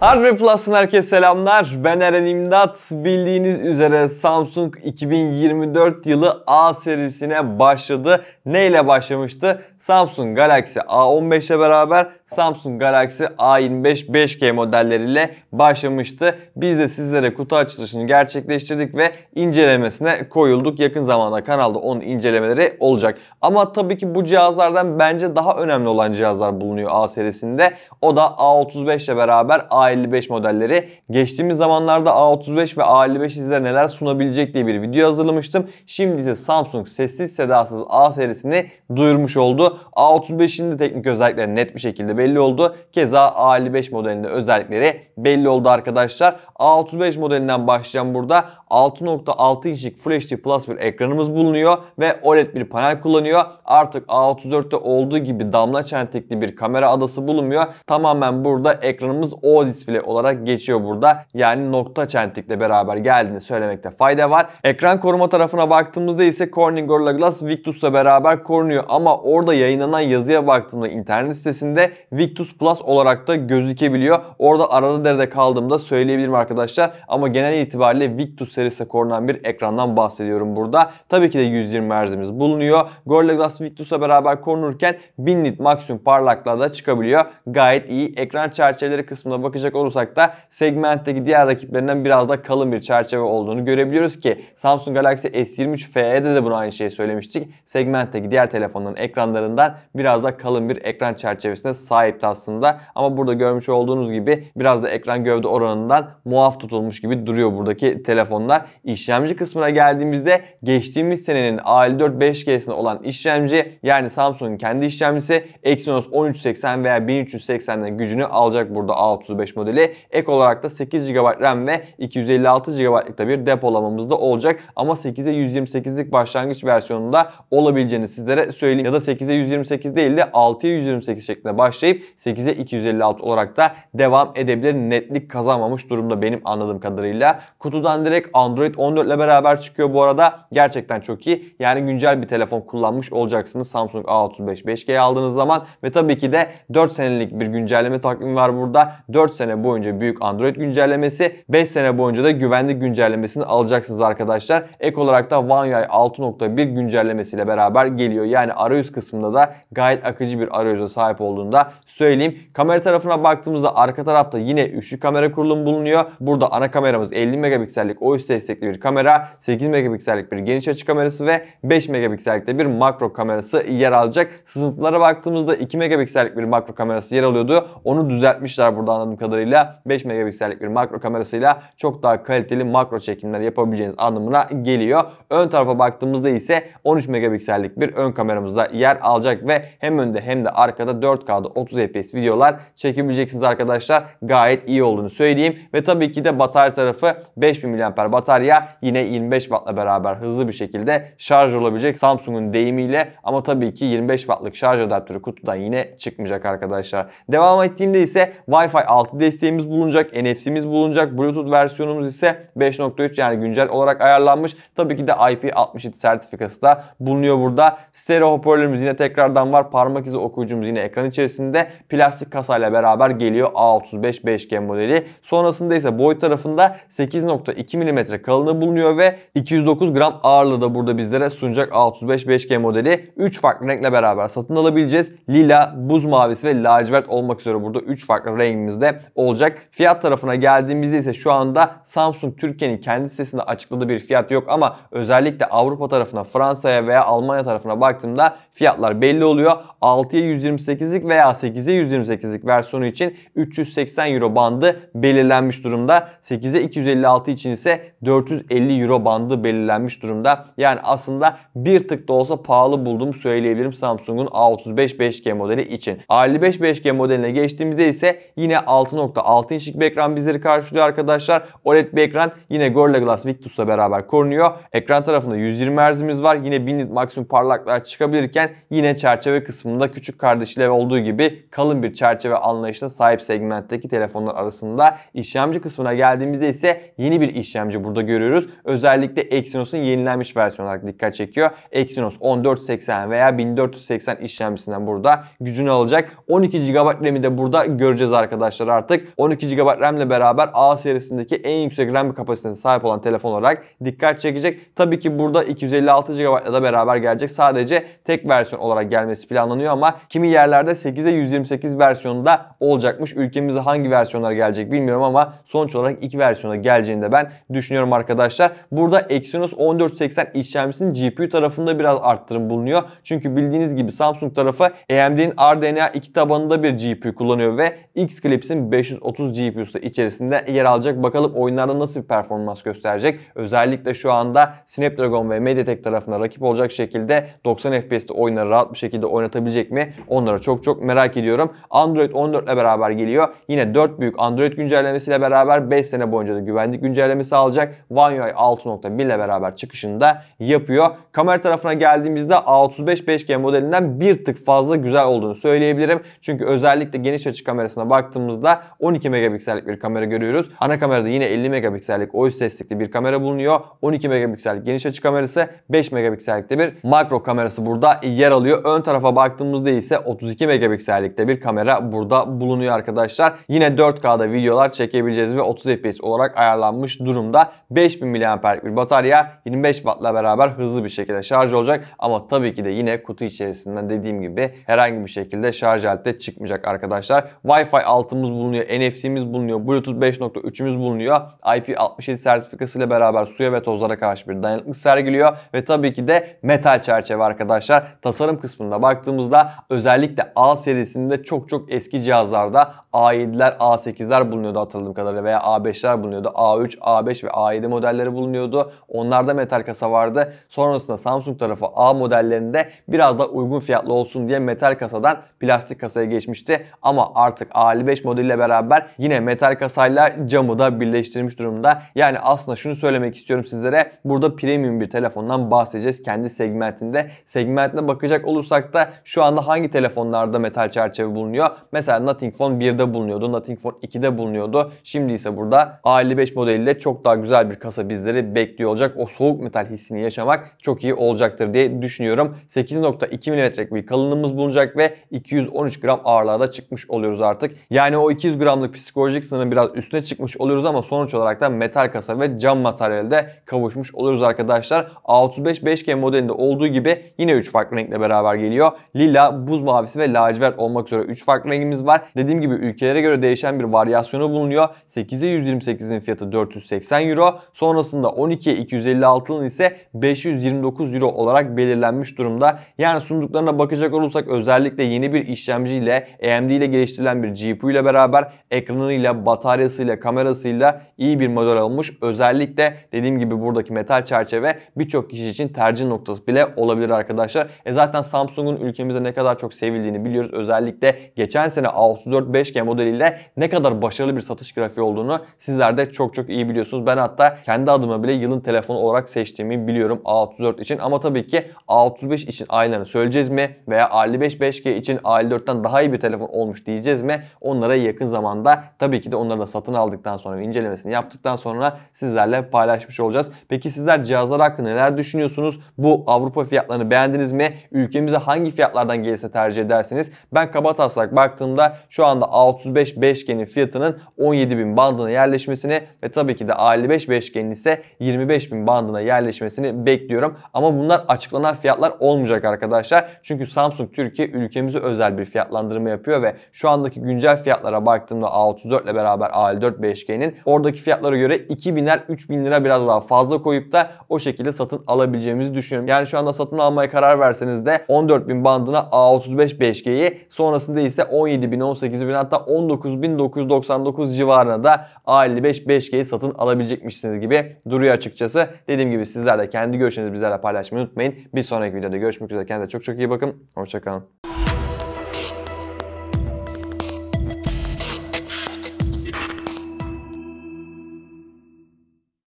Hardware Plus'ın herkese selamlar. Ben Eren İmdat. Bildiğiniz üzere Samsung 2024 yılı A serisine başladı ne ile başlamıştı? Samsung Galaxy A15 ile beraber Samsung Galaxy A25 5G modelleriyle başlamıştı. Biz de sizlere kutu açılışını gerçekleştirdik ve incelemesine koyulduk. Yakın zamanda kanalda onun incelemeleri olacak. Ama tabii ki bu cihazlardan bence daha önemli olan cihazlar bulunuyor A serisinde. O da A35 ile beraber A55 modelleri. Geçtiğimiz zamanlarda A35 ve A55 sizlere neler sunabilecek diye bir video hazırlamıştım. Şimdi ise Samsung sessiz sedasız A serisi listesini duyurmuş oldu. A35'in de teknik özellikleri net bir şekilde belli oldu. Keza A55 modelinde özellikleri belli oldu arkadaşlar. A35 modelinden başlayacağım burada. 6.6 inçlik Full HD Plus bir ekranımız bulunuyor ve OLED bir panel kullanıyor. Artık A34'te olduğu gibi damla çentikli bir kamera adası bulunmuyor. Tamamen burada ekranımız O display olarak geçiyor burada. Yani nokta çentikle beraber geldiğini söylemekte fayda var. Ekran koruma tarafına baktığımızda ise Corning Gorilla Glass Victus'la beraber beraber korunuyor ama orada yayınlanan yazıya baktığımda internet sitesinde Victus Plus olarak da gözükebiliyor. Orada arada derede kaldığımda söyleyebilirim arkadaşlar ama genel itibariyle Victus serisi korunan bir ekrandan bahsediyorum burada. Tabii ki de 120 Hz'imiz bulunuyor. Gorilla Glass Victus'a beraber korunurken 1000 nit maksimum parlaklığa da çıkabiliyor. Gayet iyi. Ekran çerçeveleri kısmına bakacak olursak da segmentteki diğer rakiplerinden biraz da kalın bir çerçeve olduğunu görebiliyoruz ki Samsung Galaxy S23 FE'de de bunu aynı şeyi söylemiştik. Segmentte sokaktaki diğer telefonların ekranlarından biraz da kalın bir ekran çerçevesine sahipti aslında. Ama burada görmüş olduğunuz gibi biraz da ekran gövde oranından muaf tutulmuş gibi duruyor buradaki telefonlar. İşlemci kısmına geldiğimizde geçtiğimiz senenin a 4 5G'sinde olan işlemci yani Samsung'un kendi işlemcisi Exynos 1380 veya 1380'den gücünü alacak burada A35 modeli. Ek olarak da 8 GB RAM ve 256 GB'lık da bir depolamamız da olacak. Ama 8'e 128'lik başlangıç versiyonunda olabileceğini geleceğini sizlere söyleyeyim. Ya da 8'e 128 değil de 6'ya 128 şeklinde başlayıp 8'e 256 olarak da devam edebilir. Netlik kazanmamış durumda benim anladığım kadarıyla. Kutudan direkt Android 14 ile beraber çıkıyor bu arada. Gerçekten çok iyi. Yani güncel bir telefon kullanmış olacaksınız Samsung A35 5G aldığınız zaman. Ve tabii ki de 4 senelik bir güncelleme takvimi var burada. 4 sene boyunca büyük Android güncellemesi, 5 sene boyunca da güvenlik güncellemesini alacaksınız arkadaşlar. Ek olarak da One UI 6.1 güncellemesiyle beraber geliyor. Yani arayüz kısmında da gayet akıcı bir arayüze sahip olduğunu da söyleyeyim. Kamera tarafına baktığımızda arka tarafta yine üçlü kamera kurulumu bulunuyor. Burada ana kameramız 50 megapiksellik OIS destekli bir kamera, 8 megapiksellik bir geniş açı kamerası ve 5 megapiksellikte bir makro kamerası yer alacak. Sızıntılara baktığımızda 2 megapiksellik bir makro kamerası yer alıyordu. Onu düzeltmişler burada anladığım kadarıyla. 5 megapiksellik bir makro kamerasıyla çok daha kaliteli makro çekimler yapabileceğiniz anlamına geliyor. Ön tarafa baktığımızda ise 13 megapiksellik bir ön kameramızda yer alacak ve hem önde hem de arkada 4K'da 30 fps videolar çekebileceksiniz arkadaşlar. Gayet iyi olduğunu söyleyeyim. Ve tabii ki de batarya tarafı 5000 mAh batarya yine 25 Watt'la beraber hızlı bir şekilde şarj olabilecek Samsung'un deyimiyle ama tabii ki 25 Watt'lık şarj adaptörü kutudan yine çıkmayacak arkadaşlar. Devam ettiğimde ise Wi-Fi 6 desteğimiz bulunacak, NFC'miz bulunacak, Bluetooth versiyonumuz ise 5.3 yani güncel olarak ayarlanmış. Tabii ki de IP67 sertifikası da bulunuyor burada. Stereo hoparlörümüz yine tekrardan var. Parmak izi okuyucumuz yine ekran içerisinde. Plastik kasayla beraber geliyor A35 5G modeli. Sonrasında ise boy tarafında 8.2 mm kalınlığı bulunuyor ve 209 gram ağırlığı da burada bizlere sunacak A35 5G modeli. 3 farklı renkle beraber satın alabileceğiz. Lila, buz mavisi ve lacivert olmak üzere burada 3 farklı rengimizde olacak. Fiyat tarafına geldiğimizde ise şu anda Samsung Türkiye'nin kendi sitesinde açıkladığı bir fiyat yok ama özellikle Avrupa tarafına, Fransa'ya veya Almanya tarafına tarafına baktığımda fiyatlar belli oluyor. 6'ya 128'lik veya 8'e 128'lik versiyonu için 380 euro bandı belirlenmiş durumda. 8'e 256 için ise 450 euro bandı belirlenmiş durumda. Yani aslında bir tık da olsa pahalı buldum söyleyebilirim Samsung'un A35 5G modeli için. A55 5G modeline geçtiğimizde ise yine 6.6 inçlik bir ekran bizleri karşılıyor arkadaşlar. OLED bir ekran yine Gorilla Glass Victus'la beraber korunuyor. Ekran tarafında 120 Hz'imiz var. Yine 1000 nit maksimum parlaklığa çıkabilirken yaparken yine çerçeve kısmında küçük kardeşleri olduğu gibi kalın bir çerçeve anlayışına sahip segmentteki telefonlar arasında. işlemci kısmına geldiğimizde ise yeni bir işlemci burada görüyoruz. Özellikle Exynos'un yenilenmiş versiyonu olarak dikkat çekiyor. Exynos 1480 veya 1480 işlemcisinden burada gücünü alacak. 12 GB RAM'i de burada göreceğiz arkadaşlar artık. 12 GB RAM ile beraber A serisindeki en yüksek RAM kapasitesine sahip olan telefon olarak dikkat çekecek. Tabii ki burada 256 GB ile beraber gelecek. Sadece tek versiyon versiyon olarak gelmesi planlanıyor ama kimi yerlerde 8'e 128 versiyonunda olacakmış. Ülkemize hangi versiyonlar gelecek bilmiyorum ama sonuç olarak iki versiyona geleceğini de ben düşünüyorum arkadaşlar. Burada Exynos 1480 işlemcisinin GPU tarafında biraz arttırım bulunuyor. Çünkü bildiğiniz gibi Samsung tarafı AMD'nin RDNA 2 tabanında bir GPU kullanıyor ve Xclips'in 530 GPU'su içerisinde yer alacak. Bakalım oyunlarda nasıl bir performans gösterecek. Özellikle şu anda Snapdragon ve MediaTek tarafına rakip olacak şekilde 90 FPS'te oyunları rahat bir şekilde oynatabilecek mi? Onlara çok çok merak ediyorum. Android 14 ile beraber geliyor. Yine 4 büyük Android güncellemesiyle beraber 5 sene boyunca da güvenlik güncellemesi alacak. One UI 6.1 ile beraber çıkışını da yapıyor. Kamera tarafına geldiğimizde A35 5G modelinden bir tık fazla güzel olduğunu söyleyebilirim. Çünkü özellikle geniş açı kamerasına baktığımızda 12 megapiksellik bir kamera görüyoruz. Ana kamerada yine 50 megapiksellik OIS destekli bir kamera bulunuyor. 12 megapiksellik geniş açı kamerası, 5 megapiksellikte bir makro kamerası burada yer alıyor. Ön tarafa baktığımızda ise 32 megapiksellikte bir kamera burada bulunuyor arkadaşlar. Yine 4K'da videolar çekebileceğiz ve 30 FPS olarak ayarlanmış durumda. 5000 mAh'lik bir batarya 25 Watt'la beraber hızlı bir şekilde şarj olacak ama tabii ki de yine kutu içerisinden dediğim gibi herhangi bir şekilde şarj aleti çıkmayacak arkadaşlar. Wi-Fi Wi-Fi 6'mız bulunuyor, NFC'miz bulunuyor, Bluetooth 5.3'ümüz bulunuyor. IP67 sertifikasıyla beraber suya ve tozlara karşı bir dayanıklık sergiliyor ve tabii ki de metal çerçeve arkadaşlar. Tasarım kısmında baktığımızda özellikle A serisinde çok çok eski cihazlarda A7'ler, A8'ler bulunuyordu hatırladığım kadarıyla veya A5'ler bulunuyordu. A3, A5 ve A7 modelleri bulunuyordu. Onlarda metal kasa vardı. Sonrasında Samsung tarafı A modellerinde biraz da uygun fiyatlı olsun diye metal kasadan plastik kasaya geçmişti. Ama artık A55 modeliyle beraber yine metal kasayla camı da birleştirmiş durumda. Yani aslında şunu söylemek istiyorum sizlere. Burada premium bir telefondan bahsedeceğiz kendi segmentinde. Segmentine bakacak olursak da şu anda hangi telefonlarda metal çerçeve bulunuyor? Mesela Nothing Phone 1'de bulunuyordu. Nothing Phone 2'de bulunuyordu. Şimdi ise burada A55 modeliyle çok daha güzel bir kasa bizleri bekliyor olacak. O soğuk metal hissini yaşamak çok iyi olacaktır diye düşünüyorum. 8.2 mm'lik bir kalınlığımız bulunacak ve 213 gram ağırlığa da çıkmış oluyoruz artık yazık. Yani o 200 gramlık psikolojik sınırın biraz üstüne çıkmış oluruz ama sonuç olarak da metal kasa ve cam materyalde kavuşmuş oluruz arkadaşlar. A35 5G modelinde olduğu gibi yine 3 farklı renkle beraber geliyor. Lila, buz mavisi ve lacivert olmak üzere 3 farklı rengimiz var. Dediğim gibi ülkelere göre değişen bir varyasyonu bulunuyor. 8'e 128'in fiyatı 480 euro. Sonrasında 12'ye 256'nın ise 529 euro olarak belirlenmiş durumda. Yani sunduklarına bakacak olursak özellikle yeni bir işlemciyle AMD ile geliştirilen bir GPU ile beraber ekranıyla, bataryasıyla, kamerasıyla iyi bir model olmuş. Özellikle dediğim gibi buradaki metal çerçeve birçok kişi için tercih noktası bile olabilir arkadaşlar. E zaten Samsung'un ülkemizde ne kadar çok sevildiğini biliyoruz. Özellikle geçen sene A34 5G modeliyle ne kadar başarılı bir satış grafiği olduğunu sizler de çok çok iyi biliyorsunuz. Ben hatta kendi adıma bile yılın telefonu olarak seçtiğimi biliyorum A34 için ama tabii ki A35 için aynılarını söyleyeceğiz mi veya A55 5G için A54'ten daha iyi bir telefon olmuş diyeceğiz mi? onlara yakın zamanda tabii ki de onları da satın aldıktan sonra incelemesini yaptıktan sonra sizlerle paylaşmış olacağız. Peki sizler cihazlar hakkında neler düşünüyorsunuz? Bu Avrupa fiyatlarını beğendiniz mi? Ülkemize hangi fiyatlardan gelirse tercih edersiniz? Ben kaba taslak baktığımda şu anda A35 5G'nin fiyatının 17.000 bandına yerleşmesini ve tabii ki de A55 5G'nin ise 25.000 bandına yerleşmesini bekliyorum. Ama bunlar açıklanan fiyatlar olmayacak arkadaşlar. Çünkü Samsung Türkiye ülkemize özel bir fiyatlandırma yapıyor ve şu andaki gün güncel fiyatlara baktığımda A34 ile beraber a 4 5G'nin oradaki fiyatlara göre 2000'ler 3000 lira biraz daha fazla koyup da o şekilde satın alabileceğimizi düşünüyorum. Yani şu anda satın almaya karar verseniz de 14.000 bandına A35 5G'yi sonrasında ise 17.000, 18.000 hatta 19.999 civarına da A55 5G'yi satın alabilecekmişsiniz gibi duruyor açıkçası. Dediğim gibi sizler de kendi görüşlerinizi bizlerle paylaşmayı unutmayın. Bir sonraki videoda görüşmek üzere. Kendinize çok çok iyi bakın. Hoşçakalın.